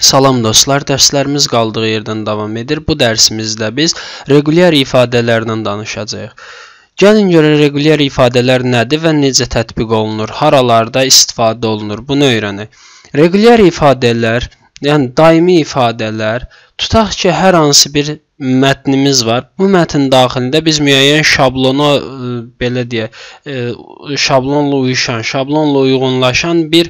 Salam dostlar, dərslərimiz qaldığı yerdən davam edir. Bu dərsimizdə biz regulyar ifadələrlə danışacağıq. Gəlin görək regulyar ifadələr nədir və necə tətbiq olunur, haralarda istifadə olunur, bunu öyrənək. Regulyar ifadələr, yəni daimi ifadələr, tutaq ki, hər hansı bir mətnimiz var. Bu mətn daxilində biz müəyyən şablona e, belə deyək, e, şablonla uyuşan, şablonla uyğunlaşan bir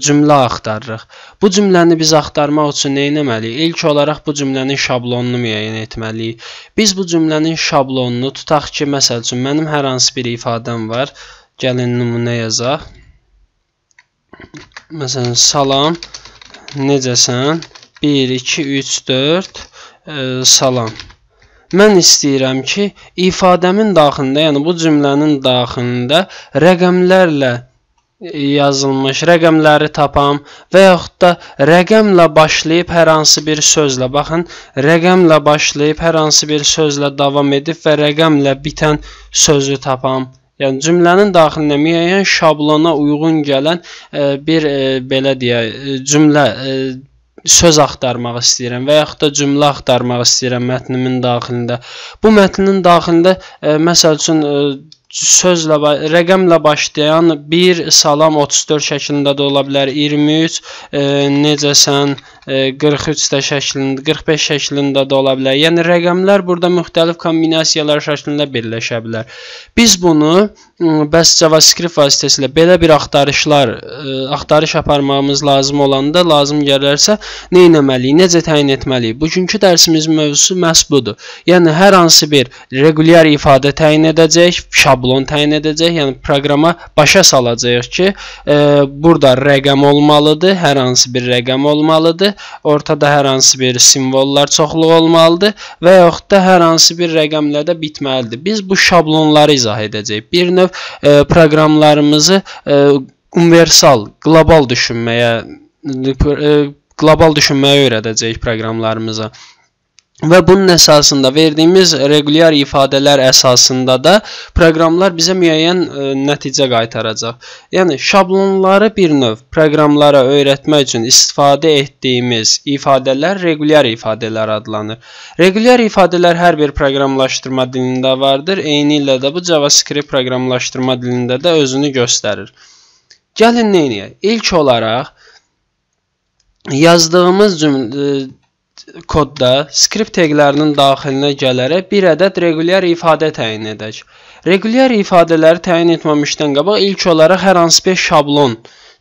cümlə axtarırıq. Bu cümləni biz axtarmaq üçün nə etməliyik? İlk olaraq bu cümlənin şablonunu müəyyən etməliyik. Biz bu cümlənin şablonunu tutaq ki, məsəl üçün mənim hər hansı bir ifadəm var. Gəlin nümunə yazaq. Məsələn, salam, necəsən? 1 2 3 4 ə, salam. Mən istəyirəm ki, ifadəmin daxilində, yəni bu cümlənin daxilində rəqəmlərlə yazılmış rəqəmləri tapam və yaxud da rəqəmlə başlayıb hər hansı bir sözlə baxın, rəqəmlə başlayıb hər hansı bir sözlə davam edib və rəqəmlə bitən sözü tapam. Yəni cümlənin daxilinə müəyyən şablona uyğun gələn e, bir e, belə deyə e, cümlə söz axtarmaq istəyirəm və yaxud da cümlə axtarmaq istəyirəm mətnimin daxilində. Bu mətnin daxilində məsəl üçün sözlə rəqəmlə başlayan bir salam 34 şəklində də ola bilər. 23 e, necəsən e, 43 də şəklində, 45 şəklində də ola bilər. Yəni rəqəmlər burada müxtəlif kombinasiyalar şəklində birləşə bilər. Biz bunu bəs JavaScript vasitəsilə belə bir axtarışlar, e, axtarış aparmağımız lazım olanda, lazım gələrsə nə etməliyik, necə təyin etməliyik? Bugünkü dərsimizin mövzusu məhz budur. Yəni hər hansı bir regulyar ifadə təyin edəcək, şablon şablon təyin edəcək, yəni proqrama başa salacağıq ki, e, burada rəqəm olmalıdır, hər hansı bir rəqəm olmalıdır, ortada hər hansı bir simvollar çoxluğu olmalıdır və yaxud da hər hansı bir rəqəmlə də bitməlidir. Biz bu şablonları izah edəcəyik. Bir növ e, proqramlarımızı e, universal, qlobal düşünməyə e, qlobal düşünməyə öyrədəcəyik proqramlarımıza. Və bunun əsasında verdiyimiz regulyar ifadələr əsasında da proqramlar bizə müəyyən ə, e, nəticə qaytaracaq. Yəni şablonları bir növ proqramlara öyrətmək üçün istifadə etdiyimiz ifadələr regulyar ifadələr adlanır. Regulyar ifadələr hər bir proqramlaşdırma dilində vardır. Eyni ilə də bu JavaScript proqramlaşdırma dilində də özünü göstərir. Gəlin nə edək? İlk olaraq yazdığımız cümlə e, kodda skript teqlərinin daxilinə gələrək bir ədəd regulyar ifadə təyin edək. Regulyar ifadələri təyin etməmişdən qabaq ilk olaraq hər hansı bir şablon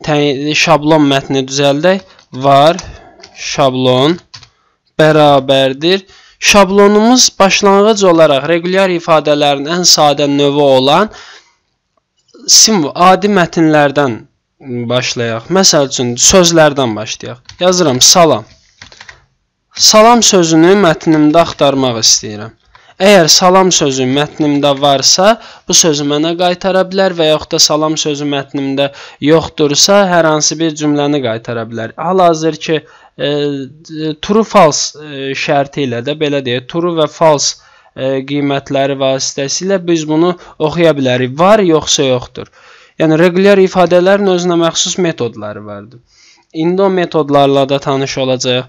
təyin, şablon mətnini düzəldək. Var şablon bərabərdir. Şablonumuz başlanğıc olaraq regulyar ifadələrin ən sadə növü olan simv adi mətnlərdən başlayaq. Məsəl üçün sözlərdən başlayaq. Yazıram salam. Salam sözünü mətnimdə axtarmaq istəyirəm. Əgər salam sözü mətnimdə varsa, bu sözü mənə qaytara bilər və yaxud da salam sözü mətnimdə yoxdursa, hər hansı bir cümləni qaytara bilər. Hal-hazır ki, e, true false e, şərti ilə də belə deyək, true və false e, qiymətləri vasitəsilə biz bunu oxuya bilərik. Var yoxsa yoxdur. Yəni regulyar ifadələrin özünə məxsus metodları vardır. İndi o metodlarla da tanış olacağıq.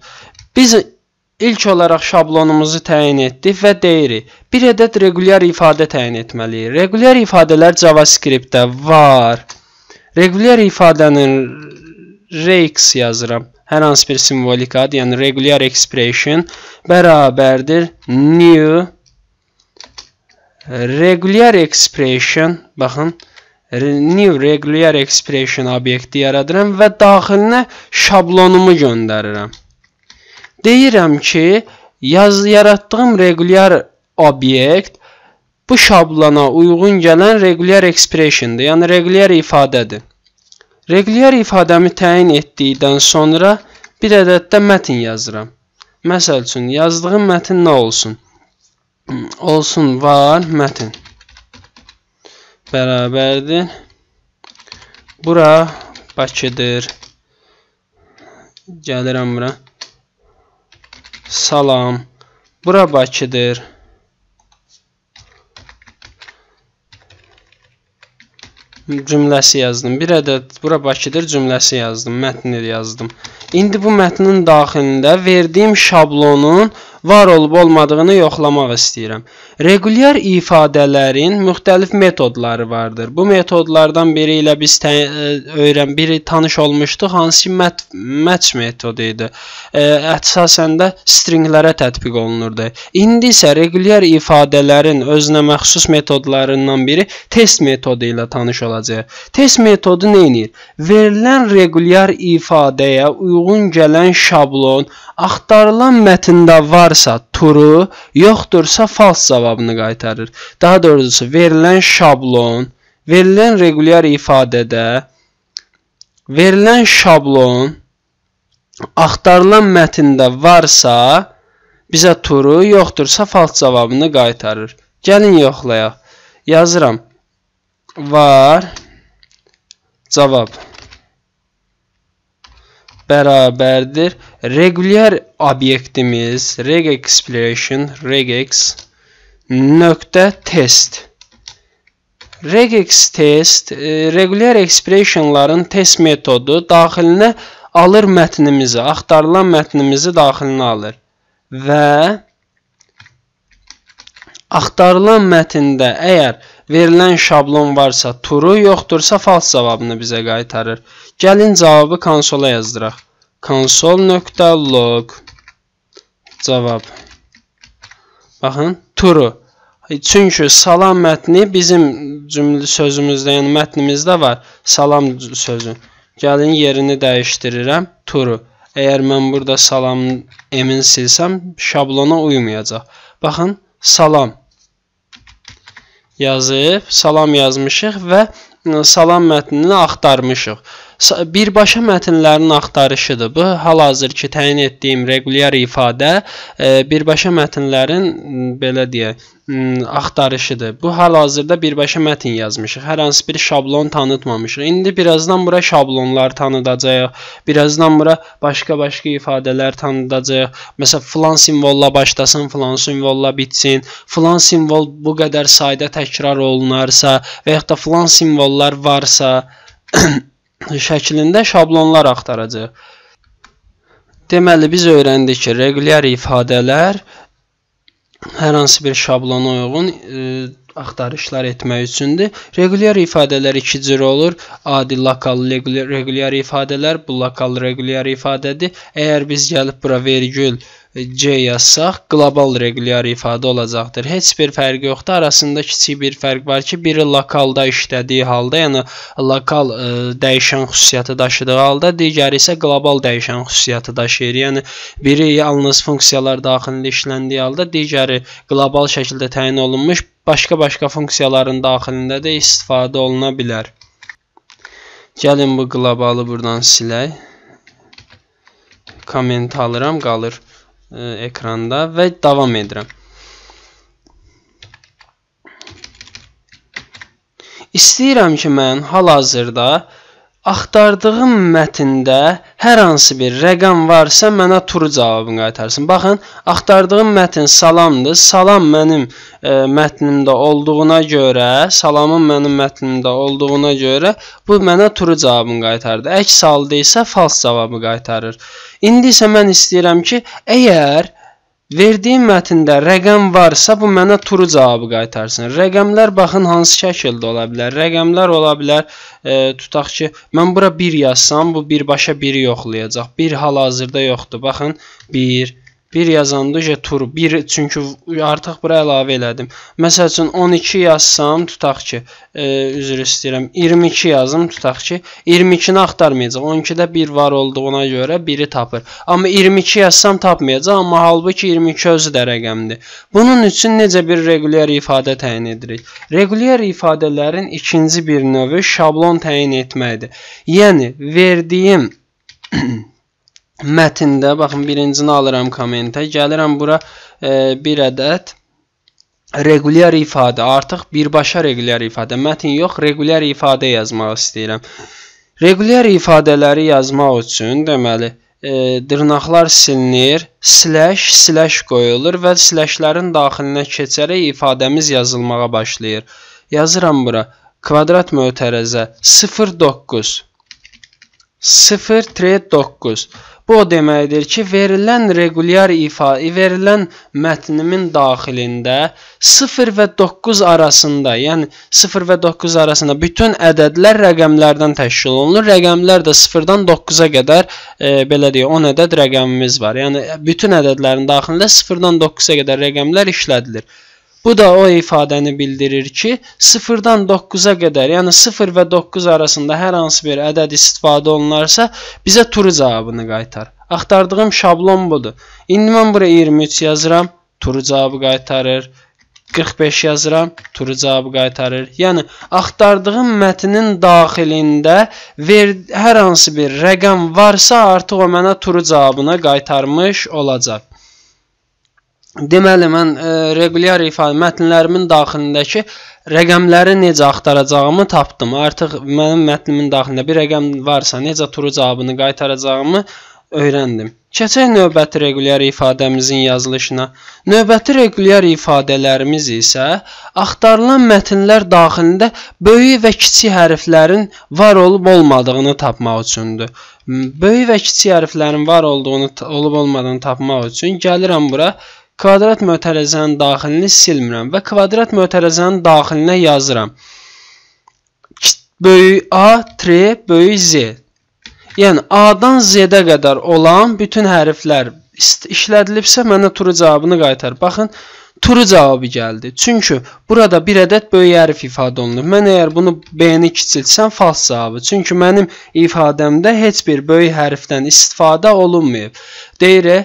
Biz İlk olaraq şablonumuzu təyin etdik və deyirik, bir ədəd regulyar ifadə təyin etməliyik. Regulyar ifadələr JavaScript-də var. Regulyar ifadənin rex yazıram. Hər hansı bir simvolik ad, yəni regulyar expression bərabərdir new regulyar expression, baxın, new regular expression obyekti yaradıram və daxilinə şablonumu göndərirəm. Deyirəm ki, yaz yaratdığım regulyar obyekt bu şablona uyğun gələn regulyar expression-dır, yəni regulyar ifadədir. Regulyar ifadəmi təyin etdikdən sonra bir ədəd də mətn yazıram. Məsəl üçün yazdığım mətn nə olsun? Olsun var mətn. Bərabərdir. Bura Bakıdır. Gəlirəm bura. Salam. Bura Bakıdır. Cümləsi yazdım. Bir ədəd bura Bakıdır cümləsi yazdım. Mətni yazdım. İndi bu mətnin daxilində verdiyim şablonun var olub-olmadığını yoxlamaq istəyirəm. Regulyar ifadələrin müxtəlif metodları vardır. Bu metodlardan biri ilə biz e, öyrən biri tanış olmuşduq, hansı ki mət match metodu idi. E, əsasən də stringlərə tətbiq olunurdu. İndi isə regulyar ifadələrin özünə məxsus metodlarından biri test metodu ilə tanış olacağıq. Test metodu nə edir? Verilən regulyar ifadəyə uyğun gələn şablon axtarılan mətndə var varsa true, yoxdursa false cavabını qaytarır. Daha doğrusu verilən şablon, verilən regulyar ifadədə verilən şablon axtarılan mətndə varsa bizə true, yoxdursa false cavabını qaytarır. Gəlin yoxlayaq. Yazıram. Var cavab bərabərdir. Regulyar obyektimiz regexploration regex nöqtə test. Regex test e, regulyar expressionların test metodu daxilinə alır mətnimizi, axtarılan mətnimizi daxilinə alır və axtarılan mətndə əgər verilən şablon varsa true, yoxdursa false cavabını bizə qaytarır. Gəlin cavabı konsola yazdıraq. console.log cavab. Baxın, true. Çünki salam mətni bizim cümlə sözümüzdə, yəni mətnimizdə var. Salam sözü. Gəlin yerini dəyişdirirəm. True. Əgər mən burada salamın emin silsəm, şablona uymayacaq. Baxın, salam yazıb salam yazmışıq və e, salam mətnini axtarmışıq birbaşa mətnlərin axtarışıdır. Bu hal-hazırki təyin etdiyim regulyar ifadə e, birbaşa mətnlərin belə deyək axtarışıdır. Bu hal-hazırda birbaşa mətn yazmışıq. Hər hansı bir şablon tanıtmamışıq. İndi birazdan bura şablonlar tanıdacağıq. Birazdan bura başqa-başqa ifadələr tanıdacağıq. Məsələn, filan simvolla başlasın, filan simvolla bitsin. Filan simvol bu qədər sayda təkrar olunarsa və yaxud da filan simvollar varsa şəklində şablonlar axtaracağıq. Deməli, biz öyrəndik ki, regulyar ifadələr hər hansı bir şablona uyğun ə, e, axtarışlar etmək üçündür. Regulyar ifadələr iki cür olur. Adi lokal regulyar ifadələr, bu lokal regulyar ifadədir. Əgər biz gəlib bura vergül C yazsaq, qlobal regulyar ifadə olacaqdır. Heç bir fərqi yoxdur. Arasında kiçik bir fərq var ki, biri lokalda işlədiyi halda, yəni lokal ə, e, dəyişən xüsusiyyəti daşıdığı halda, digəri isə qlobal dəyişən xüsusiyyəti daşıyır. Yəni biri yalnız funksiyalar daxilində işləndiyi halda, digəri qlobal şəkildə təyin olunmuş başqa-başqa funksiyaların daxilində də istifadə oluna bilər. Gəlin bu qlobalı buradan silək. Komment alıram, qalır. E, ekranda və davam edirəm. İstəyirəm ki, mən hal-hazırda axtardığım mətndə hər hansı bir rəqəm varsa mənə true cavabını qaytarsın. Baxın, axtardığım mətn salamdır. Salam mənim e, mətnimdə olduğuna görə, salamın mənim mətnimdə olduğuna görə bu mənə true cavabını qaytardı. Əks halda isə false cavabı qaytarır. E, İndi isə mən istəyirəm ki, əgər verdiyim mətndə rəqəm varsa, bu mənə true cavabı qaytarsın. Rəqəmlər baxın hansı şəkildə ola bilər. Rəqəmlər ola bilər, e, tutaq ki, mən bura 1 yazsam, bu birbaşa 1-i yoxlayacaq. 1 hal-hazırda yoxdur. Baxın, 1 1 yazanda je tur 1 çünki artıq bura əlavə elədim. Məsəl üçün 12 yazsam tutaq ki, e, üzr istəyirəm 22 yazım tutaq ki, 22-ni axtarmayacaq. 12-də 1 var olduğuna görə 1-i tapır. Amma 22 yazsam tapmayacaq, amma halbuki 22 özü də rəqəmdir. Bunun üçün necə bir regulyar ifadə təyin edirik? Regulyar ifadələrin ikinci bir növü şablon təyin etməkdir. Yəni verdiyim mətndə baxın birincini alıram kommentə, gəlirəm bura e, bir ədəd regulyar ifadə, artıq birbaşa regulyar ifadə, mətin yox, regulyar ifadə yazmaq istəyirəm. Regulyar ifadələri yazmaq üçün deməli e, dırnaqlar silinir, slash slash qoyulur və slashlərin daxilinə keçərək ifadəmiz yazılmağa başlayır. Yazıram bura kvadrat mötərəzə 09 0 9 Bu o deməkdir ki, verilən regulyar ifadə, verilən mətnimin daxilində 0 və 9 arasında, yəni 0 və 9 arasında bütün ədədlər rəqəmlərdən təşkil olunur. Rəqəmlər də 0-dan 9-a qədər, e, belə deyək, 10 ədəd rəqəmimiz var. Yəni bütün ədədlərin daxilində 0-dan 9-a qədər rəqəmlər işlədilir. Bu da o ifadəni bildirir ki, 0-dan 9-a qədər, yəni 0 və 9 arasında hər hansı bir ədəd istifadə olunarsa, bizə true cavabını qaytar. Axtardığım şablon budur. İndi mən bura 23 yazıram, true cavabı qaytarır. 45 yazıram, true cavabı qaytarır. Yəni axtardığım mətnin daxilində ver, hər hansı bir rəqəm varsa, artıq o mənə true cavabını qaytarmış olacaq. Deməli mən e, regulyar ifadə mətnlərimin daxilindəki rəqəmləri necə axtaracağımı tapdım. Artıq mənim mətnimin daxilində bir rəqəm varsa, necə true cavabını qaytaracağımı öyrəndim. Keçək növbəti regulyar ifadəmizin yazılışına. Növbəti regulyar ifadələrimiz isə axtarılan mətnlər daxilində böyük və kiçik hərflərin var olub-olmadığını tapmaq üçündür. Böyük və kiçik hərflərin var olduğunu olub-olmadığını tapmaq üçün gəlirəm bura kvadrat mötərəzənin daxilini silmirəm və kvadrat mötərəzənin daxilinə yazıram. Böyük A, tre, böyük Z. Yəni, A-dan Z-də qədər olan bütün hərflər işlədilibsə, mənə true cavabını qaytar. Baxın, 1, true cavabı gəldi. Çünki burada bir ədəd böyük hərf ifadə olunur. Mən əgər bunu B-ni kiçiltsəm fals cavabı. Çünki mənim ifadəmdə heç bir böyük hərfdən istifadə olunmayıb. Deyir, e,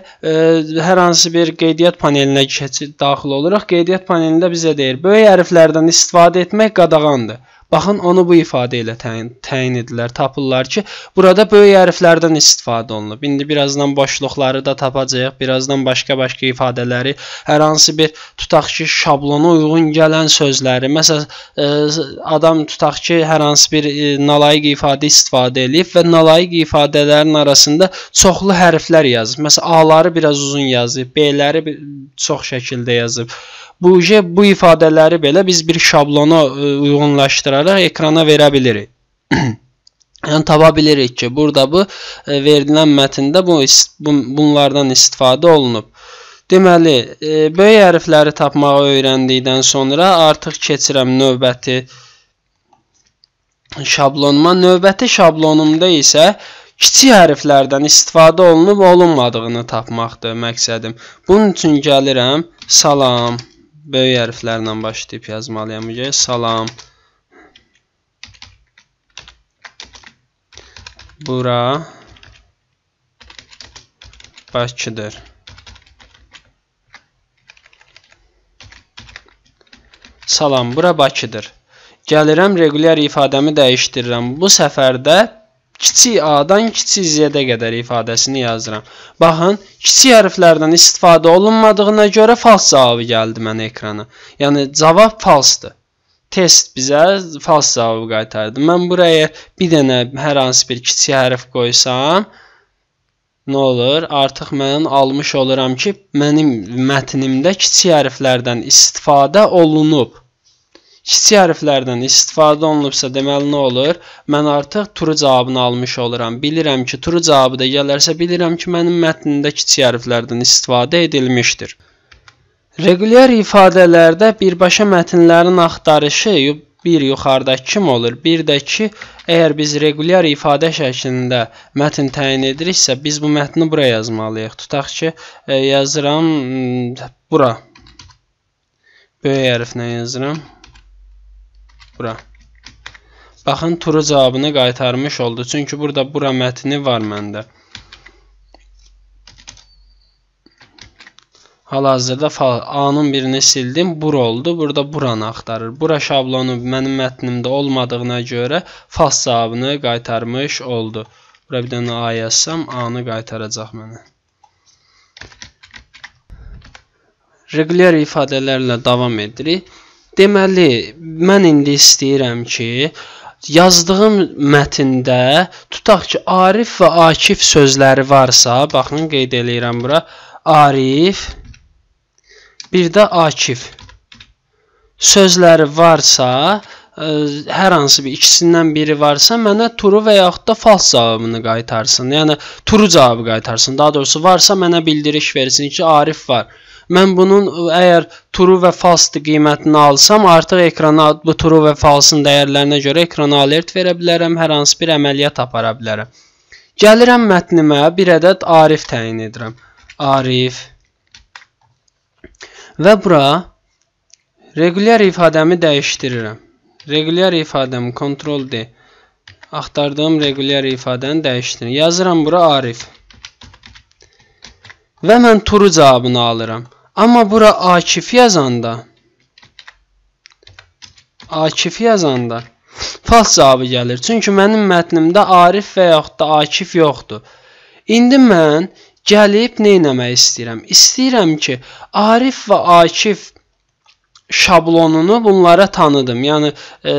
hər hansı bir qeydiyyat panelinə keçid daxil oluruq. Qeydiyyat panelində bizə deyir, böyük hərflərdən istifadə etmək qadağandır. Baxın onu bu ifadə ilə təyin, təyin edirlər, tapırlar ki, burada böyük hərflərdən istifadə olunub. İndi birazdan boşluqları da tapacağıq, birazdan başqa-başqa ifadələri, hər hansı bir tutaq ki, şablona uyğun gələn sözləri, məsəl e, adam tutaq ki, hər hansı bir e, nalayiq ifadə istifadə eləyib və nalayiq ifadələrin arasında çoxlu hərflər yazıb. Məsələn, A-ları biraz uzun yazıb, B-ləri çox şəkildə yazıb. Bu bu ifadələri belə biz bir şablona e, uyğunlaşdıraq qaytararaq ekrana verə bilərik. Yəni tapa bilirik ki, burada bu e, verilən mətndə bu bunlardan istifadə olunub. Deməli, e, böyük hərfləri tapmağı öyrəndikdən sonra artıq keçirəm növbəti şablonuma. Növbəti şablonumda isə kiçik hərflərdən istifadə olunub olunmadığını tapmaqdır məqsədim. Bunun üçün gəlirəm salam böyük hərflərlə başlayıb yazmalıyam. Salam. Salam. Bura Bakıdır. Salam, bura Bakıdır. Gəlirəm regulyar ifadəmi dəyişdirirəm. Bu səfərdə kiçik A-dan kiçik Z-ə qədər ifadəsini yazıram. Baxın, kiçik hərflərdən istifadə olunmadığına görə fals cavabı gəldi mənə ekrana. Yəni cavab falsdır test bizə fals cavabı qaytardı. Mən buraya bir dənə hər hansı bir kiçik hərf qoysam, nə olur? Artıq mən almış oluram ki, mənim mətnimdə kiçik hərflərdən istifadə olunub. Kiçik hərflərdən istifadə olunubsa, deməli nə olur? Mən artıq true cavabını almış oluram. Bilirəm ki, true cavabı da gələrsə, bilirəm ki, mənim mətnimdə kiçik hərflərdən istifadə edilmişdir. Regulyar ifadələrdə birbaşa mətnlərin axtarışı bir yuxarıdakı kimi olur, bir də ki, əgər biz regulyar ifadə şəklində mətn təyin ediriksə, biz bu mətni bura yazmalıyıq. Tutaq ki, e, yazıram bura. Böyük hərflə yazıram. Bura. Baxın, true cavabını qaytarmış oldu. Çünki burada bura mətni var məndə. Hal-hazırda A-nın birini sildim. Bur oldu. Burada buranı axtarır. Bura şablonu mənim mətnimdə olmadığına görə fals cavabını qaytarmış oldu. Bura bir dənə A yazsam A-nı qaytaracaq mənə. Regular ifadələrlə davam edirik. Deməli, mən indi istəyirəm ki, yazdığım mətndə tutaq ki, Arif və Akif sözləri varsa, baxın qeyd eləyirəm bura. Arif bir də Akif. Sözləri varsa, ə, e, hər hansı bir ikisindən biri varsa, mənə true və yaxud da false cavabını qaytarsın. Yəni true cavabı qaytarsın. Daha doğrusu varsa mənə bildiriş versin ki, Arif var. Mən bunun e, əgər true və false qiymətini alsam, artıq ekrana bu true və false-ın dəyərlərinə görə ekrana alert verə bilərəm, hər hansı bir əməliyyat apara bilərəm. Gəlirəm mətnimə, bir ədəd Arif təyin edirəm. Arif Və bura regulyar ifadəmi dəyişdirirəm. Regulyar ifadəm Ctrl D. Axtardığım regulyar ifadəni dəyişdirirəm. Yazıram bura Arif. Və mən turu cavabını alıram. Amma bura Akif yazanda Akif yazanda fals cavabı gəlir. Çünki mənim mətnimdə Arif və yaxud da Akif yoxdur. İndi mən gəlib neynəmək istəyirəm? İstəyirəm ki, Arif və Akif şablonunu bunlara tanıdım. Yəni e,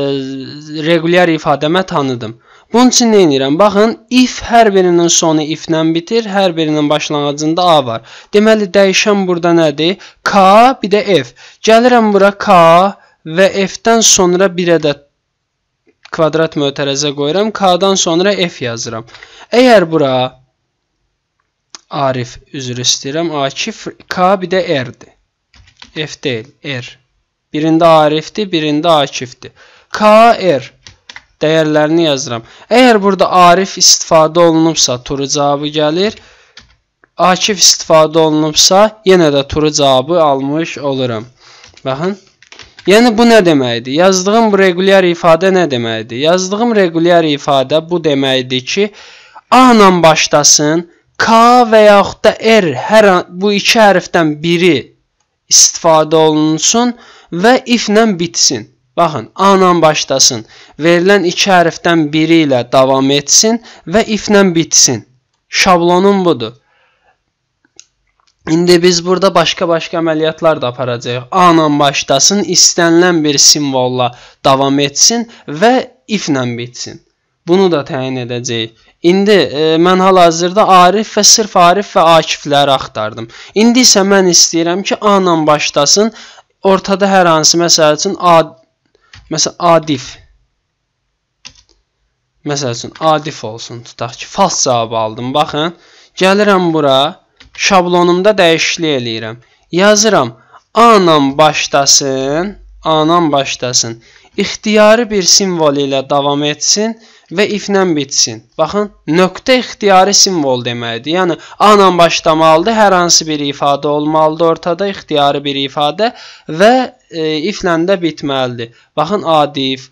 regulyar ifadəmə tanıdım. Bunun üçün nə edirəm? Baxın, if hər birinin sonu if-lə bitir, hər birinin başlanğıcında a var. Deməli dəyişən burada nədir? K, bir də f. Gəlirəm bura k və f-dən sonra bir ədəd kvadrat mötərəzə qoyuram. K-dan sonra f yazıram. Əgər bura Arif üzr istəyirəm. Akif K bir də R-dir. F deyil, R. Birində Arifdir, birində Akifdir. K, R dəyərlərini yazıram. Əgər burada Arif istifadə olunubsa, turu cavabı gəlir. Akif istifadə olunubsa, yenə də turu cavabı almış oluram. Baxın. Yəni bu nə deməkdir? Yazdığım regulyar ifadə nə deməkdir? Yazdığım regulyar ifadə bu deməkdir ki, A ilə başlasın, K və yaxud da R hər bu iki hərfdən biri istifadə olunsun və if-lə bitsin. Baxın, A-la başlasın, verilən iki hərfdən biri ilə davam etsin və if-lə bitsin. Şablonum budur. İndi biz burada başqa-başqa əməliyyatlar da aparacağıq. A-la başlasın, istənilən bir simvolla davam etsin və if-lə bitsin. Bunu da təyin edəcəyik. İndi e, mən hal-hazırda Arif və sırf Arif və Akifləri axtardım. İndi isə mən istəyirəm ki, A-la başlasın. Ortada hər hansı məsəl üçün A məsəl Adif Məsəl üçün Adif olsun. Tutaq ki, fals cavabı aldım. Baxın, gəlirəm bura, şablonumda dəyişiklik eləyirəm. Yazıram A-la başlasın, A-la başlasın. İxtiyari bir simvol ilə davam etsin və if-lə bitsin. Baxın, nöqtə ixtiyari simvol deməkdir. Yəni A-la başlamalıdır, hər hansı bir ifadə olmalıdır ortada, ixtiyari bir ifadə və e, if-lə də bitməlidir. Baxın, Adif,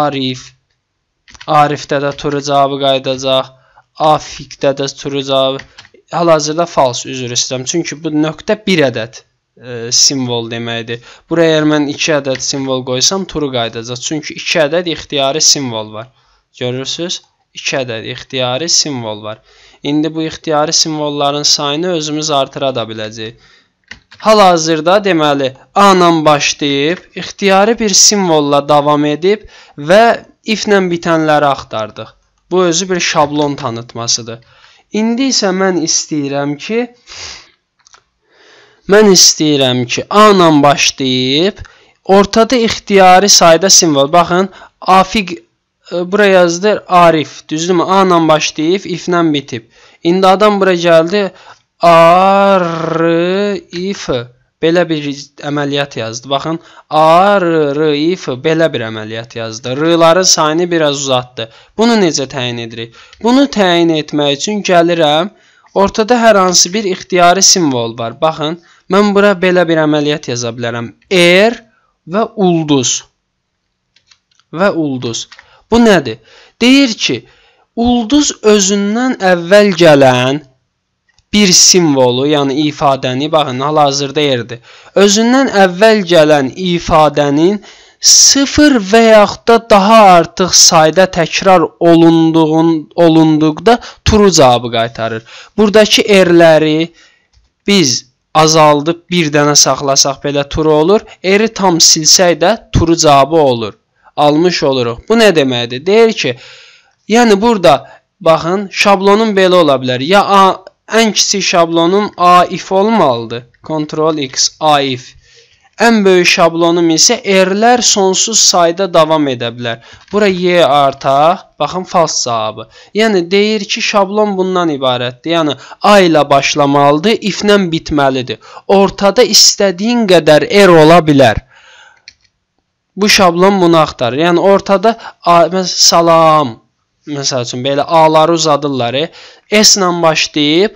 Arif, Arifdə də turu cavabı qayıdacaq, Afikdə də turu cavabı. Hal-hazırda fals üzr istəyirəm, çünki bu nöqtə bir ədəd ə, e, simvol deməkdir. Buraya əgər mən 2 ədəd simvol qoysam, true qayıdacaq. Çünki 2 ədəd ixtiyari simvol var. Görürsüz? 2 ədəd ixtiyari simvol var. İndi bu ixtiyari simvolların sayını özümüz artıra da biləcəyik. Hal-hazırda deməli A-la başlayıb, ixtiyari bir simvolla davam edib və if-lə bitənləri axtardıq. Bu özü bir şablon tanıtmasıdır. İndi isə mən istəyirəm ki mən istəyirəm ki A-la başlayıb ortada ixtiyari sayda simvol. Baxın, afiq bura yazılır Arif. Düzdürmü? A ilə başlayıb, if-lə bitib. İndi adam bura gəldi. Arif. Belə bir əməliyyat yazdı. Baxın, arif belə bir əməliyyat yazdı. R-ların sayını biraz uzatdı. Bunu necə təyin edirik? Bunu təyin etmək üçün gəlirəm. Ortada hər hansı bir ixtiyari simvol var. Baxın, mən bura belə bir əməliyyat yaza bilərəm. Er və ulduz. Və ulduz. Bu nədir? Deyir ki, ulduz özündən əvvəl gələn bir simvolu, yəni ifadəni baxın, hal-hazırda yerdir. Özündən əvvəl gələn ifadənin 0 və yaxud da daha artıq sayda təkrar olunduğun olunduqda true cavabı qaytarır. Burdakı erləri biz azaldıb bir dənə saxlasaq belə true olur. Eri tam silsək də true cavabı olur almış oluruq. Bu nə deməkdir? Deyir ki, yəni burada baxın, şablonun belə ola bilər. Ya A, ən kiçik şablonum AIF olmalıdır. Ctrl X AIF. Ən böyük şablonum isə erlər sonsuz sayda davam edə bilər. Bura y artaq, baxın fals cavabı. Yəni deyir ki, şablon bundan ibarətdir. Yəni a ilə başlamalıdır, if-lə bitməlidir. Ortada istədiyin qədər er ola bilər. Bu şablon bunu axtarır. Yəni ortada a, məs salam məsəl üçün belə a-ları uzadırlar. E. S ilə başlayıb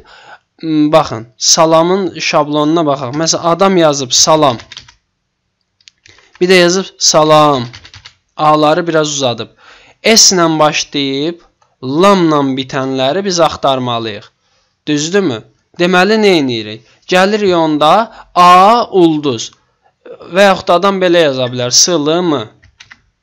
baxın, salamın şablonuna baxaq. Məsələn, adam yazıb salam. Bir də yazıb salam. A-ları biraz uzadıb. S ilə başlayıb lamla bitənləri biz axtarmalıyıq. Düzdürmü? Deməli nə edirik? Gəlirik onda A ulduz və yaxud da adam belə yaza bilər. Sılımı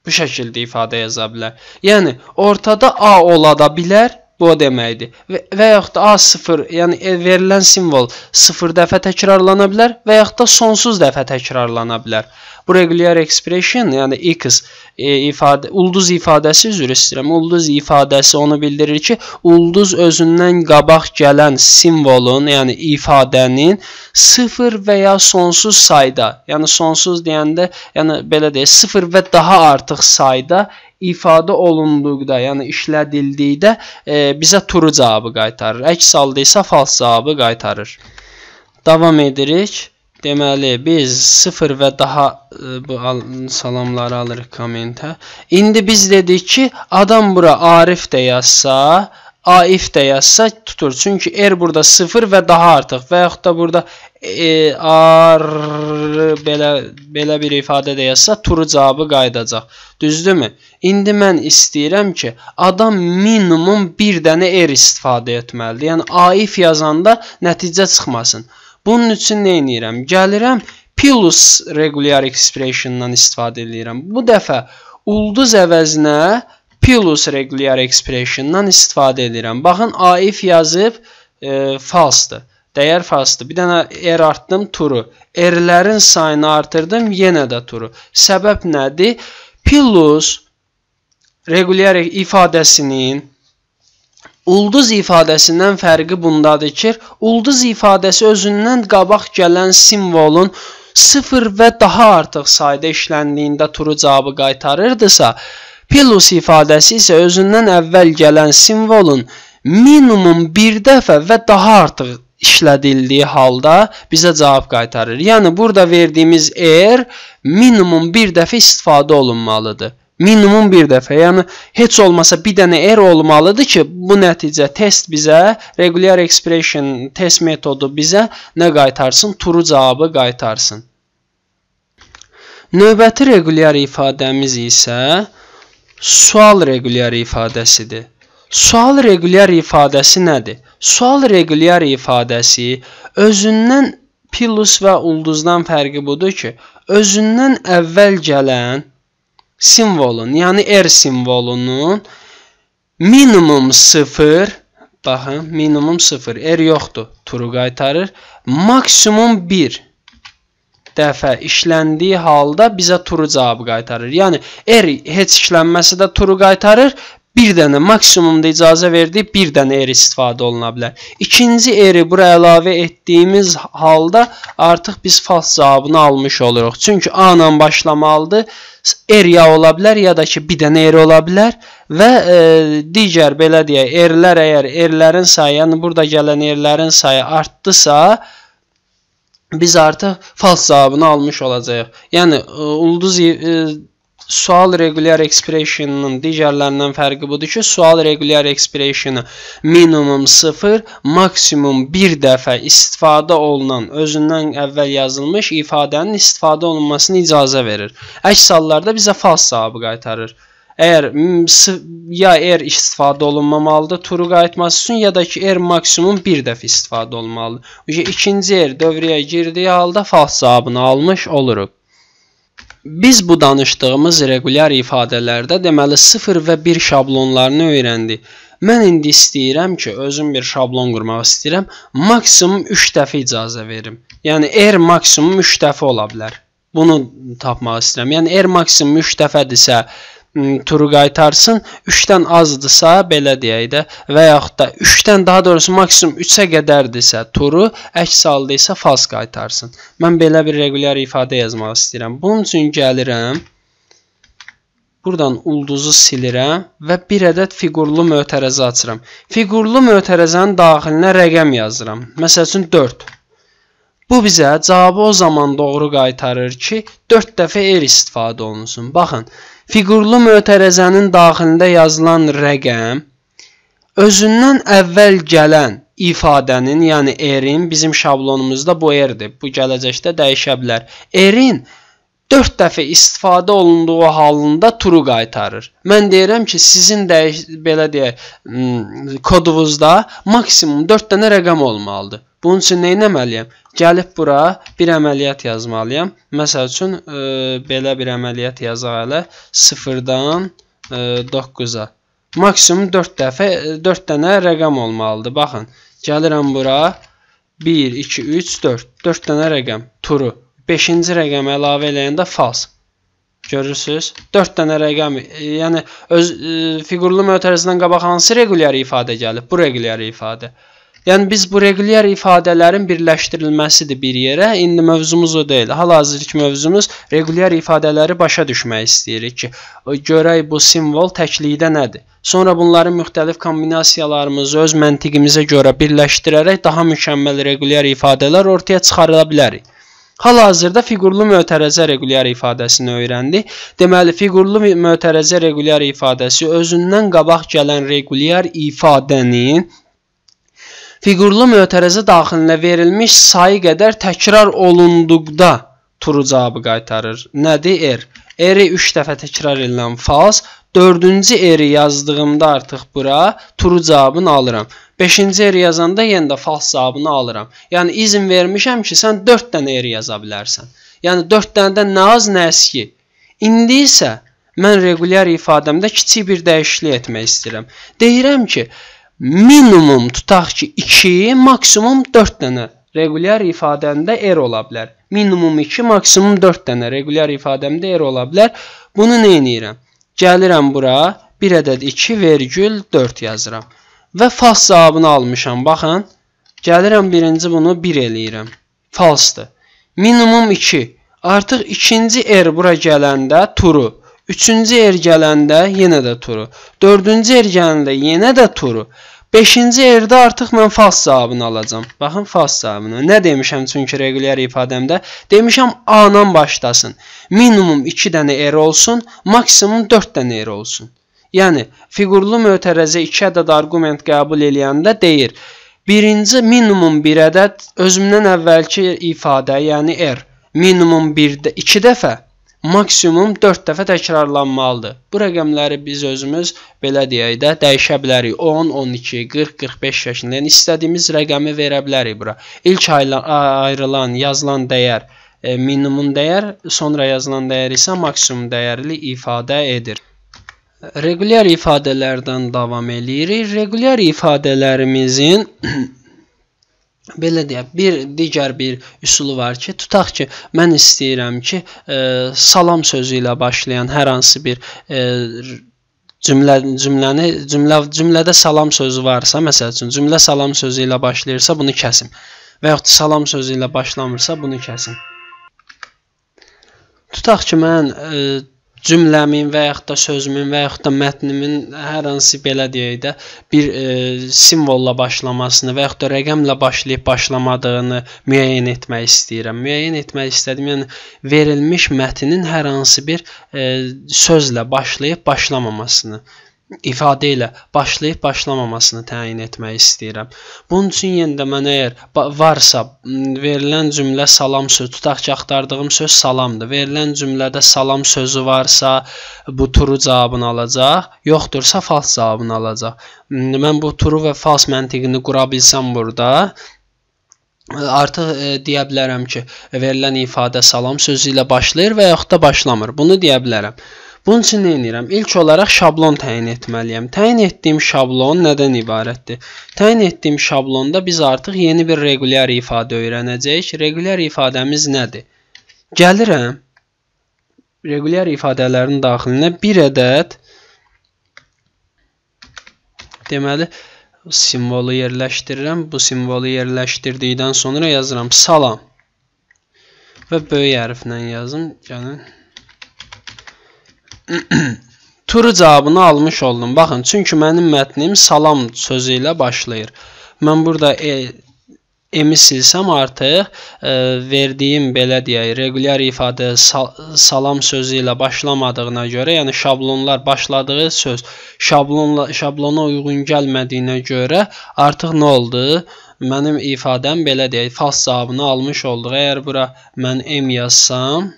bu şəkildə ifadə yaza bilər. Yəni ortada A olada bilər bu o deməkdir. Və, və yaxud da A0, yəni e, verilən simvol 0 dəfə təkrarlana bilər və yaxud da sonsuz dəfə təkrarlana bilər. Bu regular expression, yəni x e, ifadə ulduz ifadəsi üzr istəyirəm. Ulduz ifadəsi onu bildirir ki, ulduz özündən qabaq gələn simvolun, yəni ifadənin 0 və ya sonsuz sayda, yəni sonsuz deyəndə, yəni belə deyək, 0 və daha artıq sayda ifadə olunduqda, yəni işlədildikdə e, bizə true cavabı qaytarır. Əks halda isə false cavabı qaytarır. Davam edirik. Deməli, biz 0 və daha ə, e, bu al salamları alırıq kommentə. İndi biz dedik ki, adam bura Arif də yazsa, AF də yazsa tutur. Çünki R er burada 0 və daha artıq və yaxud da burada e, ar belə belə bir ifadə də yazsa true cavabı qayıdacaq. Düzdürmü? İndi mən istəyirəm ki, adam minimum 1 dənə R er istifadə etməlidir. Yəni AF yazanda nəticə çıxmasın. Bunun üçün nə edirəm? Gəlirəm plus regular expression-dan istifadə edirəm. Bu dəfə ulduz əvəzinə Pilus regular expression-dan istifadə edirəm. Baxın, AF yazıb e, falsdır. Dəyər falsdır. Bir dənə R artdım, true. R-lərin sayını artırdım, yenə də true. Səbəb nədir? Pilus regular ifadəsinin ulduz ifadəsindən fərqi bundadır ki, ulduz ifadəsi özündən qabaq gələn simvolun 0 və daha artıq sayda işləndiyində true cavabı qaytarırdısa, Pilus ifadəsi isə özündən əvvəl gələn simvolun minimum bir dəfə və daha artıq işlədildiyi halda bizə cavab qaytarır. Yəni burada verdiyimiz er minimum bir dəfə istifadə olunmalıdır. Minimum bir dəfə, yəni heç olmasa bir dənə er olmalıdır ki, bu nəticə test bizə regular expression test metodu bizə nə qaytarsın? True cavabı qaytarsın. Növbəti regular ifadəmiz isə sual regulyar ifadəsidir. Sual regulyar ifadəsi nədir? Sual regulyar ifadəsi özündən plus və ulduzdan fərqi budur ki, özündən əvvəl gələn simvolun, yəni r simvolunun minimum 0 baxın, minimum 0 r yoxdur, true qaytarır, maksimum 1 dəfə işləndiyi halda bizə true cavabı qaytarır. Yəni r er heç işlənməsə də true qaytarır. Bir dənə maksimumda icazə verdiyi bir dənə r istifadə oluna bilər. İkinci r-i bura əlavə etdiyimiz halda artıq biz fals cavabını almış oluruq. Çünki a ilə başlamalıdır. R er ya ola bilər ya da ki bir dənə r ola bilər və e, digər belə deyək, r-lər əgər r-lərin sayı, yəni burada gələn r-lərin sayı artdısa, biz artıq fals cavabını almış olacağıq. Yəni e, ulduz e, sual regular expirationının digərlərindən fərqi budur ki, sual regular expressionu minimum 0, maksimum 1 dəfə istifadə olunan, özündən əvvəl yazılmış ifadənin istifadə olunmasına icazə verir. Əks hallarda bizə fals cavabı qaytarır. Əgər ya R istifadə olunmamalıdır turu qayıtması üçün, ya da ki R maksimum bir dəfə istifadə olmalıdır. Çünki ikinci R dövrəyə girdiyi halda fals cavabını almış oluruq. Biz bu danışdığımız regulyar ifadələrdə deməli 0 və 1 şablonlarını öyrəndik. Mən indi istəyirəm ki, özüm bir şablon qurmaq istəyirəm. Maksimum 3 dəfə icazə verim. Yəni R maksimum 3 dəfə ola bilər. Bunu tapmaq istəyirəm. Yəni R maksimum 3 dəfədirsə, turu qaytarsın. 3-dən azdısa, belə deyək də, və yaxud da 3-dən daha doğrusu maksimum 3-ə qədərdirsə, turu əks halda isə fals qaytarsın. Mən belə bir regulyar ifadə yazmaq istəyirəm. Bunun üçün gəlirəm. Buradan ulduzu silirəm və bir ədəd fiqurlu mötərəzə açıram. Fiqurlu mötərəzənin daxilinə rəqəm yazıram. Məsəl üçün 4. Bu bizə cavabı o zaman doğru qaytarır ki, 4 dəfə er istifadə olunsun. Baxın, 4 Fiqurlu mötərəzənin daxilində yazılan rəqəm özündən əvvəl gələn ifadənin, yəni erin bizim şablonumuzda bu erdir. Bu gələcəkdə dəyişə bilər. Erin 4 dəfə istifadə olunduğu halında true qaytarır. Mən deyirəm ki, sizin dəyiş belə deyək kodunuzda maksimum 4 dənə rəqəm olmalıdır. Bunun üçün nə etməliyəm? Gəlib bura bir əməliyyat yazmalıyam. Məsəl üçün e, belə bir əməliyyat yazaq hələ 0-dan e, 9-a. Maksimum 4 dəfə 4 dənə rəqəm olmalıdır. Baxın, gəlirəm bura 1 2 3 4. 4 dənə rəqəm turu 5-ci rəqəmi əlavə eləyəndə fals. Görürsüz? 4 dənə rəqəm, e, yəni öz ə, e, fiqurlu mötərizdən qabaq hansı regulyar ifadə gəlib? Bu regulyar ifadə. Yəni biz bu regulyar ifadələrin birləşdirilməsidir bir yerə. İndi mövzumuz o deyil. Hal-hazırki mövzumuz regulyar ifadələri başa düşmək istəyirik ki, görək bu simvol təklikdə nədir. Sonra bunların müxtəlif kombinasiyalarımızı öz məntiqimizə görə birləşdirərək daha mükəmməl regulyar ifadələr ortaya çıxara bilərik. Hal-hazırda fiqurlu mötərəzə regulyar ifadəsini öyrəndik. Deməli, fiqurlu mötərəzə regulyar ifadəsi özündən qabaq gələn regulyar ifadənin fiqurlu mötərəzə daxilinə verilmiş sayı qədər təkrar olunduqda true cavabı qaytarır. Nədir r? Er. R-i 3 dəfə təkrar edilən false, 4-cü r-i yazdığımda artıq bura true cavabını alıram. 5-ci eri yazanda yenə də fals cavabını alıram. Yəni izin vermişəm ki, sən 4 dənə eri yaza bilərsən. Yəni 4 dənədən nə az, nə əski. İndi isə mən regulyar ifadəmdə kiçik bir dəyişiklik etmək istəyirəm. Deyirəm ki, minimum tutaq ki 2, maksimum 4 dənə regulyar ifadəmdə er ola bilər. Minimum 2, maksimum 4 dənə regulyar ifadəmdə er ola bilər. Bunu nə edirəm? Gəlirəm bura, 1 ədəd 2,4 yazıram. Və fals cavabını almışam. Baxın, gəlirəm birinci bunu 1 bir eləyirəm. Falsdır. Minimum 2. Artıq ikinci er bura gələndə turu, üçüncü er gələndə yenə də turu, dördüncü er gələndə yenə də turu. 5-ci erdə artıq mən fals cavabını alacam. Baxın fals cavabını. Nə demişəm çünki regulyar ifadəmdə? Demişəm A-dan başlasın. Minimum 2 dənə er olsun, maksimum 4 dənə er olsun. Yəni fiqurlu mötərəzə 2 ədəd arqument qəbul eləyəndə deyir: Birinci minimum 1 bir ədəd özümdən əvvəlki ifadə, yəni r minimum 1-də 2 dəfə, maksimum 4 dəfə təkrarlanmalıdır. Bu rəqəmləri biz özümüz belə deyək də dəyişə bilərik. 10, 12, 40, 45 şəklində. Yəni istədiyimiz rəqəmi verə bilərik bura. İlk ayrılan, yazılan dəyər e, minimum dəyər, sonra yazılan dəyər isə maksimum dəyərli ifadə edir regulyar ifadələrdən davam eləyirik. Regulyar ifadələrimizin belə deyək, bir digər bir üsulu var ki, tutaq ki, mən istəyirəm ki, e, salam sözü ilə başlayan hər hansı bir e, cümlə cümləni cümlə cümlədə salam sözü varsa, məsəl üçün cümlə salam sözü ilə başlayırsa, bunu kəsim. Və yaxud salam sözü ilə başlamırsa, bunu kəsim. Tutaq ki, mən e, cümləmin və yaxud da sözümün və yaxud da mətnimin hər hansı belə deyək də bir e, simvolla başlamasını və yaxud da rəqəmlə başlayıb başlamadığını müəyyən etmək istəyirəm. Müəyyən etmək istədim, yəni verilmiş mətnin hər hansı bir e, sözlə başlayıb başlamamasını ifadə ilə başlayıb başlamamasını təyin etmək istəyirəm. Bunun üçün yenə də mən əgər varsa verilən cümlə salam sözü tutaq ki, axtardığım söz salamdır. Verilən cümlədə salam sözü varsa, bu true cavabını alacaq, yoxdursa false cavabını alacaq. Mən bu true və false məntiqini qura bilsəm burada, artıq e, deyə bilərəm ki, verilən ifadə salam sözü ilə başlayır və yaxud da başlamır. Bunu deyə bilərəm. Bunun üçün nə edirəm? İlk olaraq şablon təyin etməliyəm. Təyin etdiyim şablon nədən ibarətdir? Təyin etdiyim şablonda biz artıq yeni bir regulyar ifadə öyrənəcəyik. Regulyar ifadəmiz nədir? Gəlirəm regulyar ifadələrin daxilinə bir ədəd deməli simvolu yerləşdirirəm. Bu simvolu yerləşdirdikdən sonra yazıram salam və böyük hərflə yazım. Gəlin Tur cavabını almış oldum. Baxın, çünki mənim mətnim salam sözü ilə başlayır. Mən burada e, M-i silsəm artıq e, verdiyim belə deyək, regulyar ifadə sal salam sözü ilə başlamadığına görə, yəni şablonlar başladığı söz şablonla şablona uyğun gəlmədiyinə görə artıq nə oldu? Mənim ifadəm belə deyək, fals cavabını almış oldu. Əgər bura mən M yazsam,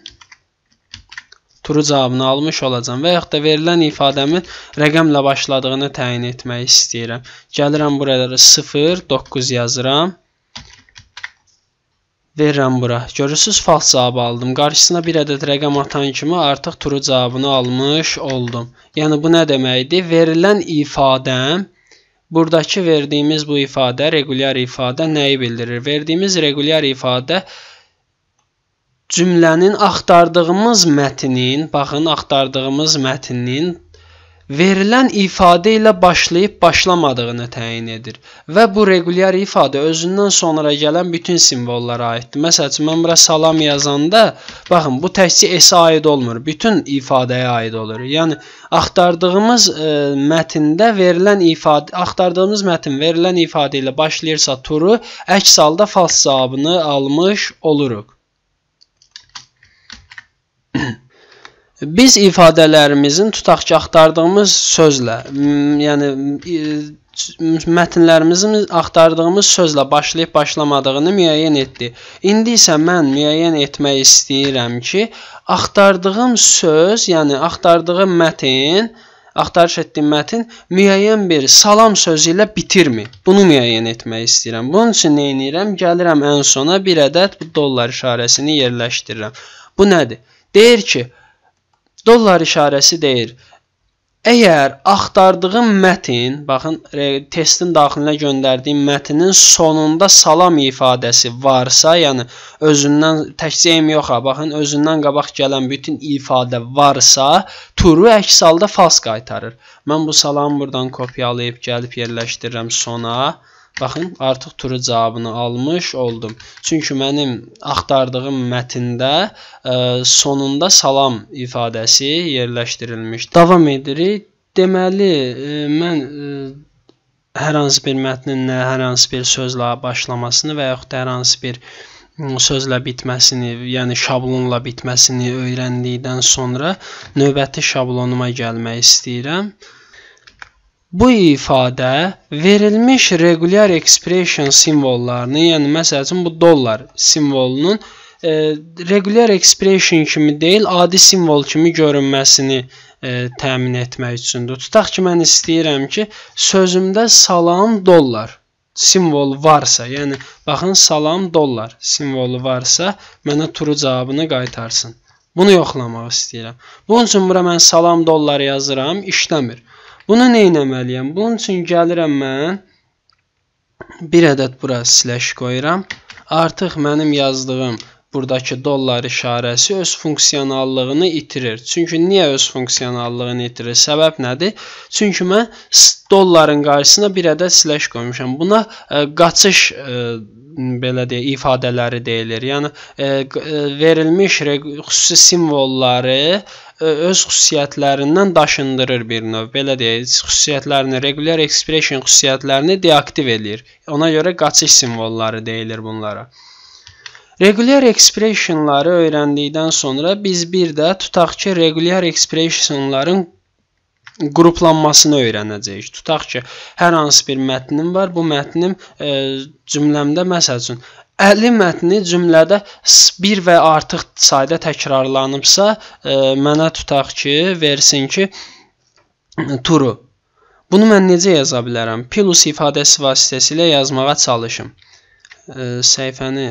true cavabını almış olacam və yaxud da verilən ifadəmin rəqəmlə başladığını təyin etmək istəyirəm. Gəlirəm buralara 0, 9 yazıram. Verirəm bura. Görürsüz, fals cavabı aldım. Qarşısına bir ədəd rəqəm atan kimi artıq true cavabını almış oldum. Yəni, bu nə deməkdir? Verilən ifadəm Buradakı verdiyimiz bu ifadə, regulyar ifadə nəyi bildirir? Verdiyimiz regulyar ifadə cümlənin axtardığımız mətnin, baxın, axtardığımız mətnin verilən ifadə ilə başlayıb başlamadığını təyin edir və bu regulyar ifadə özündən sonra gələn bütün simvollara aiddir. Məsələn, mən bura salam yazanda, baxın, bu təkcə S-ə aid olmur, bütün ifadəyə aid olur. Yəni axtardığımız ə, e, mətndə verilən ifadə, axtardığımız mətn verilən ifadə ilə başlayırsa turu, əks halda fals cavabını almış oluruq. biz ifadələrimizin tutaq ki, axtardığımız sözlə, yəni mətnlərimizin axtardığımız sözlə başlayıb başlamadığını müəyyən etdi. İndi isə mən müəyyən etmək istəyirəm ki, axtardığım söz, yəni axtardığım mətn axtarış etdiyim mətn müəyyən bir salam sözü ilə bitirmi? Bunu müəyyən etmək istəyirəm. Bunun üçün nə edirəm? Gəlirəm ən sona bir ədəd bu dollar işarəsini yerləşdirirəm. Bu nədir? Deyir ki, dollar işarəsi deyir. Əgər axtardığım mətin, baxın, testin daxilinə göndərdiyim mətnin sonunda salam ifadəsi varsa, yəni özündən təkcə em yox, baxın, özündən qabaq gələn bütün ifadə varsa, true əks halda false qaytarır. Mən bu salamı buradan kopyalayıb gəlib yerləşdirirəm sona. Baxın, artıq türü cavabını almış oldum. Çünki mənim axtardığım mətndə ə, e, sonunda salam ifadəsi yerləşdirilmiş. Davam edirik. Deməli, ə, e, mən ə, e, hər hansı bir mətnin nə hər hansı bir sözlə başlamasını və yaxud da hər hansı bir sözlə bitməsini, yəni şablonla bitməsini öyrəndikdən sonra növbəti şablonuma gəlmək istəyirəm bu ifadə verilmiş regular expression simvollarını, yəni məsəl üçün bu dollar simvolunun e, regular expression kimi deyil, adi simvol kimi görünməsini e, təmin etmək üçündür. Tutaq ki, mən istəyirəm ki, sözümdə salam dollar simvolu varsa, yəni baxın salam dollar simvolu varsa, mənə true cavabını qaytarsın. Bunu yoxlamaq istəyirəm. Bunun üçün bura mən salam dollar yazıram, işləmir. Bunu nə etməliyəm? Bunun üçün gəlirəm mən bir ədəd bura slash qoyuram. Artıq mənim yazdığım buradakı dollar işarəsi öz funksionallığını itirir. Çünki niyə öz funksionallığını itirir? Səbəb nədir? Çünki mən dolların qarşısına bir ədəd slash qoymuşam. Buna ə, e, qaçış ə, e, belə deyə ifadələri deyilir. Yəni ə, e, ə, verilmiş xüsusi simvolları öz xüsusiyyətlərindən daşındırır bir növ. Belə deyək, xüsusiyyətlərini, regular expression xüsusiyyətlərini deaktiv eləyir. Ona görə qaçış simvolları deyilir bunlara. Regular expressionları öyrəndikdən sonra biz bir də tutaq ki, regular expressionların qruplanmasını öyrənəcəyik. Tutaq ki, hər hansı bir mətnim var. Bu mətnim e, cümləmdə məsəl üçün 50 mətni cümlədə bir və artıq sayda təkrarlanıbsa, e, mənə tutaq ki, versin ki, turu. Bunu mən necə yaza bilərəm? Plus ifadəsi vasitəsilə yazmağa çalışım. E, səhifəni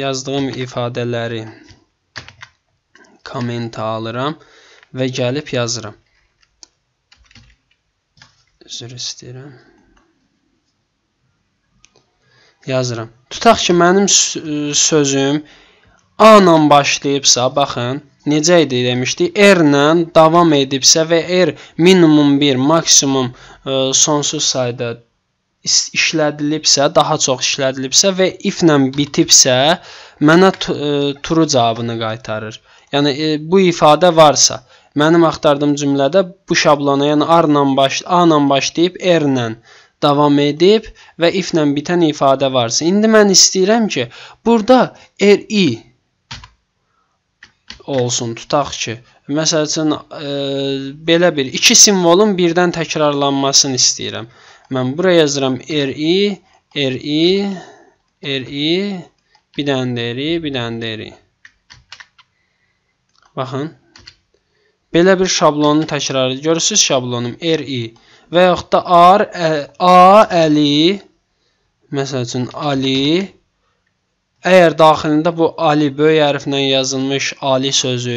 yazdığım ifadələri kommenta alıram və gəlib yazıram. Üzr istəyirəm yazıram. Tutaq ki, mənim e, sözüm A ilə başlayıbsa, baxın, necə idi demişdik? R ilə davam edibsə və R minimum 1, maksimum ə, e, sonsuz sayda işlədilibsə, daha çox işlədilibsə və if ilə bitibsə, mənə e, true cavabını qaytarır. Yəni e, bu ifadə varsa, mənim axtardığım cümlədə bu şablona, yəni R ilə baş A ilə başlayıb R ilə davam edib və if-lə bitən ifadə varsa. İndi mən istəyirəm ki, burada RI er, olsun. Tutaq ki, məsəl üçün e, belə bir iki simvolun birdən təkrarlanmasını istəyirəm. Mən buraya yazıram RI, er, RI, er, RI, bir dənə də RI, bir dənə də RI. Baxın. Belə bir şablonun təkrarı. Görürsüz şablonum RI və yaxud da ar, ə, a, əli, məsəl üçün ali, əgər daxilində bu ali böyük hərflə yazılmış ali sözü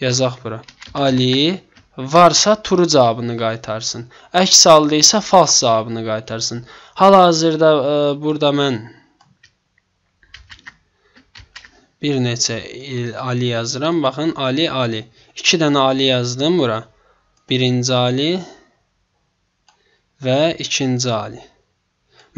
yazaq bura. Ali varsa true cavabını qaytarsın. Əks halda isə false cavabını qaytarsın. Hal-hazırda e, burada mən bir neçə ali yazıram. Baxın, ali, ali. 2 dənə ali yazdım bura. Birinci ali, və ikinci ali.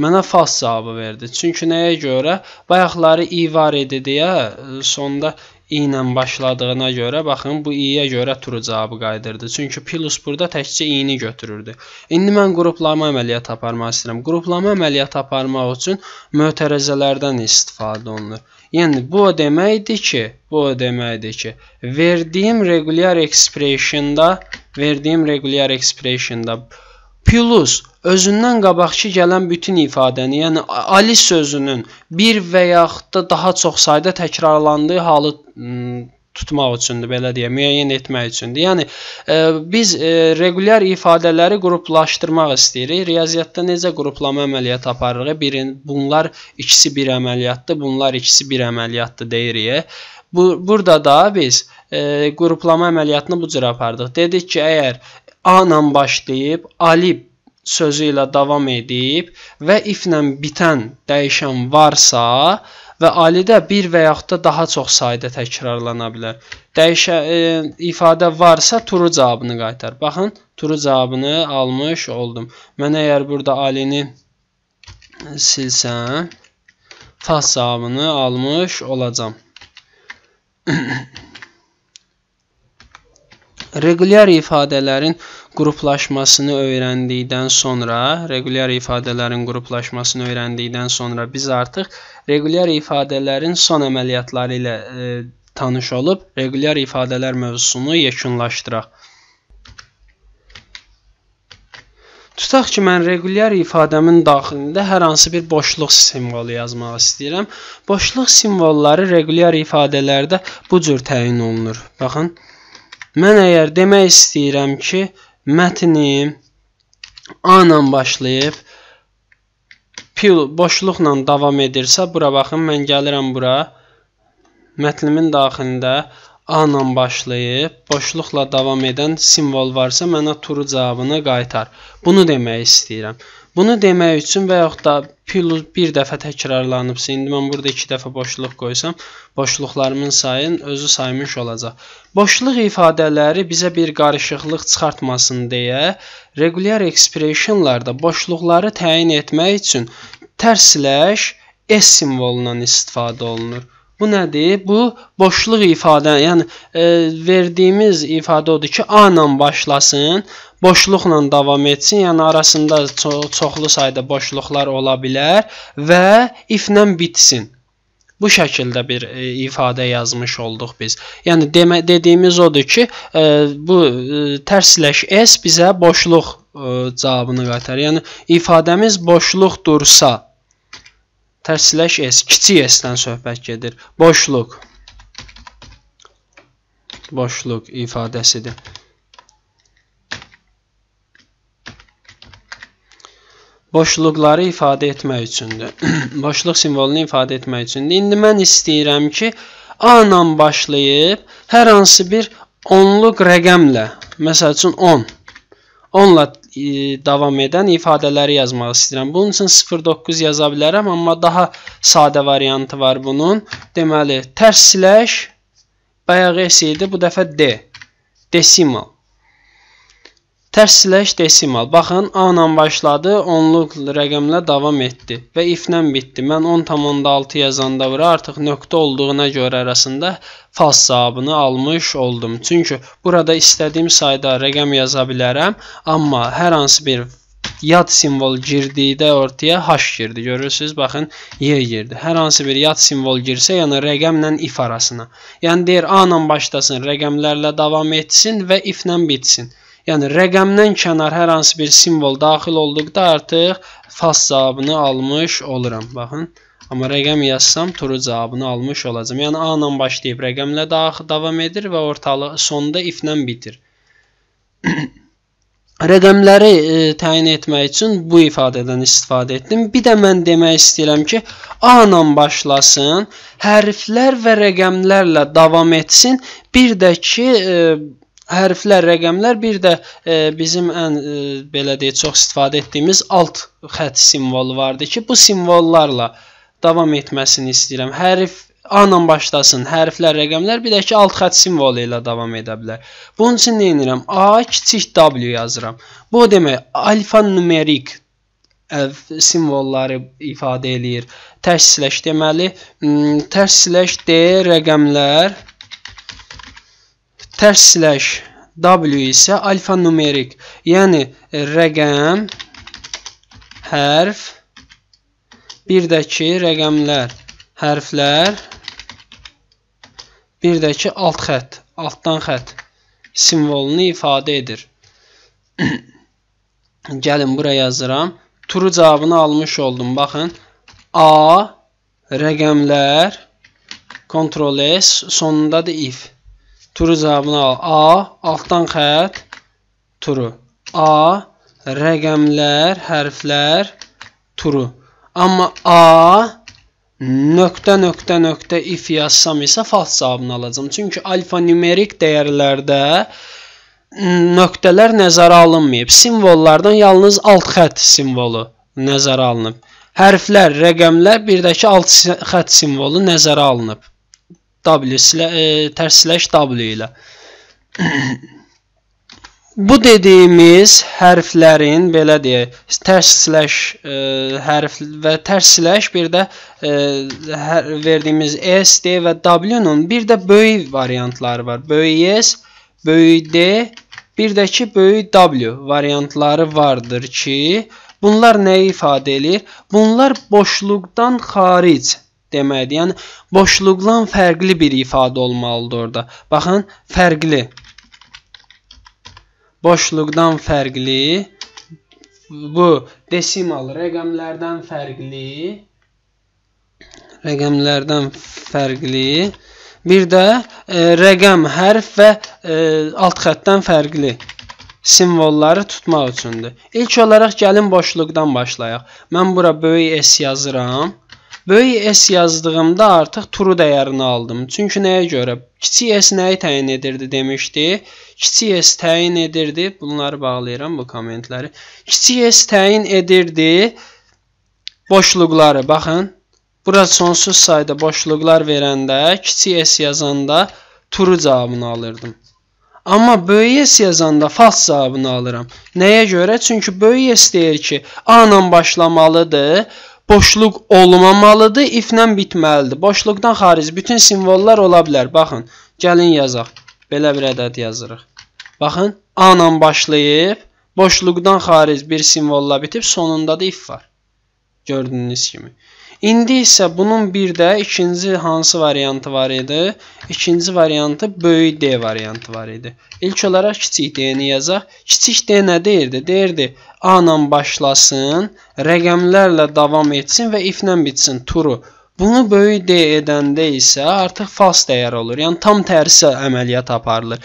Mənə fals cavabı verdi. Çünki nəyə görə? Bayaqları i var idi deyə e, sonda i ilə başladığına görə baxın bu i-yə görə true cavabı qayıdırdı. Çünki plus burada təkcə i-ni götürürdü. İndi mən qruplama əməliyyatı aparmaq istəyirəm. Qruplama əməliyyatı aparmaq üçün mötərizələrdən istifadə olunur. Yəni bu o deməkdir ki, bu o deməkdir ki, verdiyim regular expression-da, verdiyim regular expression-da plus özündən qabaqki gələn bütün ifadəni, yəni alis sözünün bir və yaxud da daha çox sayda təkrarlandığı halı tutmaq üçündür, belə deyə, müəyyən etmək üçündür. Yəni e, biz e, regulyar ifadələri qruplaşdırmaq istəyirik. Riyaziyyatda necə qruplama əməliyyatı aparırıq? Birin bunlar ikisi bir əməliyyatdır, bunlar ikisi bir əməliyyatdır deyirik. Bu burada da biz e, qruplama əməliyyatını bu cür apardıq. Dedik ki, əgər A ilə başlayıb alib sözü ilə davam edib və iflə bitən dəyişən varsa və alidə bir və yaxud da daha çox sayda təkrarlana bilər. Dəyişə e, ifadə varsa true cavabını qaytar. Baxın, true cavabını almış oldum. Mən əgər burada alini silsəm, false cavabını almış olacağam. Regulyar ifadələrin qruplaşmasını öyrəndikdən sonra, regulyar ifadələrin qruplaşmasını öyrəndikdən sonra biz artıq regulyar ifadələrin son əməliyyatları ilə e, tanış olub regulyar ifadələr mövzusunu yekunlaşdıraq. Tutaq ki, mən regulyar ifadəmin daxilində hər hansı bir boşluq simvolu yazmaq istəyirəm. Boşluq simvolları regulyar ifadələrdə bu cür təyin olunur. Baxın, Mən əgər demək istəyirəm ki, mətnim A ilə başlayıb pil boşluqla davam edirsə, bura baxın, mən gəlirəm bura. Mətnimin daxilində A ilə başlayıb boşluqla davam edən simvol varsa, mənə true cavabını qaytar. Bunu demək istəyirəm. Bunu demək üçün və yaxud da plus bir dəfə təkrarlanıbsa, indi mən burada 2 dəfə boşluq qoysam, boşluqlarımın sayının özü saymış olacaq. Boşluq ifadələri bizə bir qarışıqlıq çıxartmasın deyə regular expressionlarda boşluqları təyin etmək üçün tərslash s simvolundan istifadə olunur. Bu nədir? Bu boşluq ifadə, yəni e, verdiyimiz ifadə odur ki, a ilə başlasın, boşluqla davam etsin. Yəni arasında ço çoxlu sayda boşluqlar ola bilər və if-lə bitsin. Bu şəkildə bir e, ifadə yazmış olduq biz. Yəni demə, dediyimiz odur ki, e, bu e, tərsləş s bizə boşluq e, cavabını qaytar. Yəni ifadəmiz boşluqdursa tərsləş s kiçik s-dən söhbət gedir. Boşluq boşluq ifadəsidir. boşluqları ifadə etmək üçündür. Boşluq simvolunu ifadə etmək üçündür. İndi mən istəyirəm ki, A ilə başlayıb hər hansı bir onluq rəqəmlə, məsəl üçün 10, 10 ilə davam edən ifadələri yazmaq istəyirəm. Bunun üçün 09 yaza bilərəm, amma daha sadə variantı var bunun. Deməli, tərs slash bayaq S idi, bu dəfə D. Desimal. Tərsləş desimal. Baxın, A ilə başladı, onluq rəqəmlə davam etdi və if-lə bitdi. Mən 10.6 yazanda bura artıq nöqtə olduğuna görə arasında fals cavabını almış oldum. Çünki burada istədiyim sayda rəqəm yaza bilərəm, amma hər hansı bir yad simvol girdikdə ortaya h girdi. Görürsüz, baxın, y girdi. Hər hansı bir yad simvol girsə, yəni rəqəmlə if arasına. Yəni deyir A ilə başlasın, rəqəmlərlə davam etsin və if-lə bitsin. Yəni rəqəmdən kənar hər hansı bir simvol daxil olduqda artıq fals cavabını almış oluram. Baxın, amma rəqəm yazsam true cavabını almış olacam. Yəni a ilə başlayıb rəqəmlə daxil davam edir və ortalıq sonda if-lə bitir. Rəqəmləri e, təyin etmək üçün bu ifadədən istifadə etdim. Bir də mən demək istəyirəm ki, A ilə başlasın, hərflər və rəqəmlərlə davam etsin. Bir də ki, e, hərflər, rəqəmlər, bir də e, bizim ən e, belə deyək çox istifadə etdiyimiz alt xətt simvolu vardı ki, bu simvollarla davam etməsini istəyirəm. Hərf A ilə başlasın, hərflər, rəqəmlər, bir də ki alt xətt simvolu ilə davam edə bilər. Bunun üçün nə edirəm? A kiçik W yazıram. Bu demək alfanumerik e, simvolları ifadə eləyir. Tərs slash deməli tərs slash D rəqəmlər Tərs slash W isə alfanumerik, yəni rəqəm, hərf, birdəki rəqəmlər, hərflər, birdəki alt xətt, altdan xətt simvolunu ifadə edir. Gəlin bura yazıram. True cavabını almış oldum. Baxın. A rəqəmlər Ctrl S sonunda da if. Turu cavabını al. A, altdan xət, turu. A, rəqəmlər, hərflər, turu. Amma A, nöqtə, nöqtə, nöqtə if yazsam isə fals cavabını alacam. Çünki alfanumerik dəyərlərdə nöqtələr nəzərə alınmayıb. Simvollardan yalnız alt xət simvolu nəzərə alınıb. Hərflər, rəqəmlər, birdəki alt xət simvolu nəzərə alınıb. W silə, e, tərs slash W ilə. Bu dediyimiz hərflərin belə deyək, tərs slash e, hərf və tərs slash bir də e, hər, verdiyimiz S, D və W-nun bir də böyük variantları var. Böyük S, böyük D, bir də ki böyük W variantları vardır ki, bunlar nəyi ifadə eləyir? Bunlar boşluqdan xaric deməkdir. Yəni boşluqdan fərqli bir ifadə olmalıdır orada. Baxın, fərqli. Boşluqdan fərqli. Bu desimal rəqəmlərdən fərqli. Rəqəmlərdən fərqli. Bir də e, rəqəm, hərf və e, alt xəttdən fərqli simvolları tutmaq üçündür. İlk olaraq gəlin boşluqdan başlayaq. Mən bura böyük S yazıram. Böyük S yazdığımda artıq true dəyərini aldım. Çünki nəyə görə? Kiçik S nəyi təyin edirdi demişdi. Kiçik S təyin edirdi. Bunları bağlayıram bu kommentləri. Kiçik S təyin edirdi boşluqları. Baxın. Bura sonsuz sayda boşluqlar verəndə, kiçik S yazanda true cavabını alırdım. Amma böyük S yazanda fals cavabını alıram. Nəyə görə? Çünki böyük S deyir ki, A ilə başlamalıdır boşluq olmamalıdır, iflə bitməlidir. Boşluqdan xaric bütün simvollar ola bilər. Baxın, gəlin yazaq. Belə bir ədəd yazırıq. Baxın, A ilə başlayıb, boşluqdan xaric bir simvolla bitib, sonunda da if var. Gördüyünüz kimi. İndi isə bunun bir də ikinci hansı variantı var idi? İkinci variantı böyük D variantı var idi. İlk olaraq kiçik D-ni yazaq. Kiçik D nə deyirdi? Deyirdi A ilə başlasın, rəqəmlərlə davam etsin və if ilə bitsin turu. Bunu böyük D edəndə isə artıq fals dəyər olur. Yəni tam tərsi əməliyyat aparılır.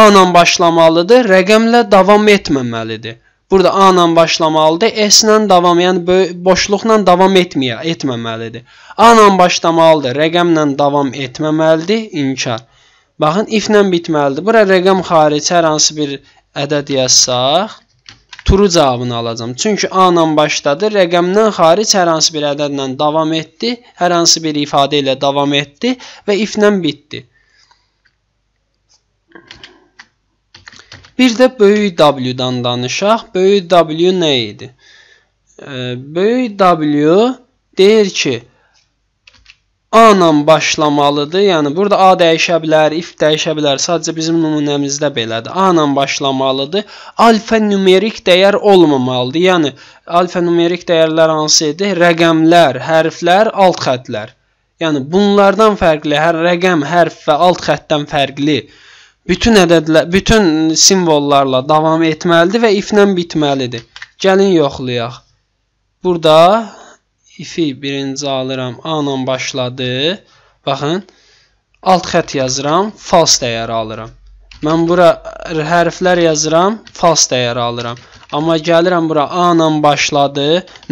A ilə başlamalıdır, rəqəmlə davam etməməlidir. Burada A ilə başlamalıdır, S ilə davam, yəni boşluqla davam etməyə, etməməlidir. A ilə başlamalıdır, rəqəmlə davam etməməlidir, inkar. Baxın, if ilə bitməlidir. Bura rəqəm xarici hər hansı bir ədəd yazsaq, true cavabını alacam. Çünki A ilə başladı, rəqəmdən xaric hər hansı bir ədədlə davam etdi, hər hansı bir ifadə ilə davam etdi və if ilə bitdi. Bir də böyük W-dan danışaq. Böyük W nə idi? Böyük W deyir ki, A ilə başlamalıdır. Yəni burada A dəyişə bilər, if dəyişə bilər. Sadəcə bizim nümunəmizdə belədir. A ilə başlamalıdır. Alfanumerik dəyər olmamalıdır. Yəni alfanumerik dəyərlər hansı idi? Rəqəmlər, hərflər, alt xəttlər. Yəni bunlardan fərqli hər rəqəm, hərf və alt xəttdən fərqli bütün ədədlər, bütün simvollarla davam etməlidir və if-lə bitməlidir. Gəlin yoxlayaq. Burada if-i birinci alıram, A-la başladı. Baxın, alt xət yazıram, false dəyər alıram. Mən bura hərflər yazıram, fals dəyər alıram. Amma gəlirəm bura A ilə başladı,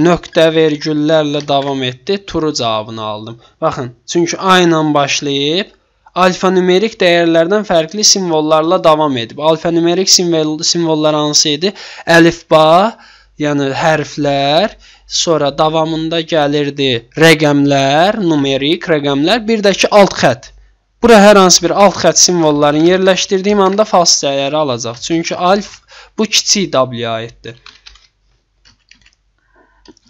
nöqtə vergüllərlə davam etdi, true cavabını aldım. Baxın, çünki A ilə başlayıb, alfanümerik dəyərlərdən fərqli simvollarla davam edib. Alfanümerik simvol simvollar hansı idi? Əlifba, yəni hərflər, sonra davamında gəlirdi rəqəmlər, numerik rəqəmlər, bir də ki alt xətt. Bura hər hansı bir alt xətt simvollarını yerləşdirdiyim anda fasilələri alacaq. Çünki alf bu kiçik w-yə aiddir.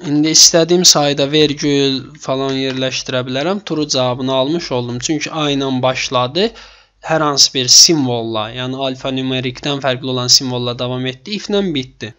İndi istədiyim sayda vergül falan yerləşdirə bilərəm. True cavabını almış oldum. Çünki A ilə başladı. Hər hansı bir simvolla, yəni alfanumerikdən fərqli olan simvolla davam etdi. If ilə bitdi.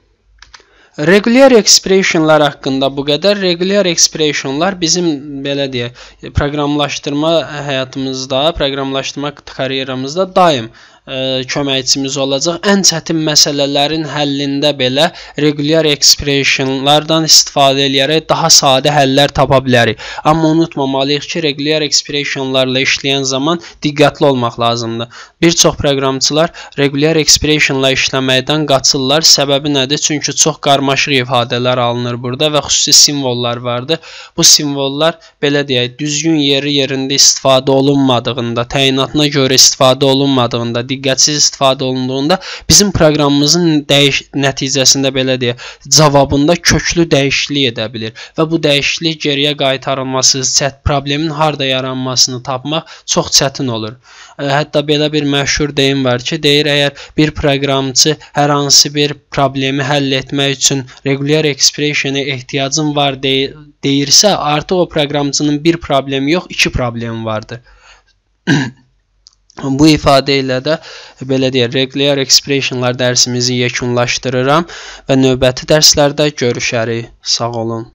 Regular expressionlar haqqında bu qədər. Regular expressionlar bizim belə deyək, proqramlaşdırma həyatımızda, proqramlaşdırma karyeramızda daim E, köməkçimiz olacaq. Ən çətin məsələlərin həllində belə regular expressionlardan istifadə edərək daha sadə həllər tapa bilərik. Amma unutmamalıyıq ki, regular expressionlarla işləyən zaman diqqətli olmaq lazımdır. Bir çox proqramçılar regular expressionla işləməkdən qaçırlar. Səbəbi nədir? Çünki çox qarmaşıq ifadələr alınır burada və xüsusi simvollar vardır. Bu simvollar belə deyək, düzgün yeri yerində istifadə olunmadığında, təyinatına görə istifadə olunmadığında diqqətsiz istifadə olunduğunda bizim proqramımızın dəyiş nəticəsində belə deyə cavabında köklü dəyişiklik edə bilir və bu dəyişiklik geriyə qaytarılması, çət problemin harda yaranmasını tapmaq çox çətin olur. E, hətta belə bir məşhur deyim var ki, deyir əgər bir proqramçı hər hansı bir problemi həll etmək üçün regular expression-ə ehtiyacın var dey deyirsə, artıq o proqramçının bir problemi yox, iki problemi vardır. Bu ifadə ilə də e, belə deyək, regular expressionlar dərsimizi yekunlaşdırıram və növbəti dərslərdə görüşərik. Sağ olun.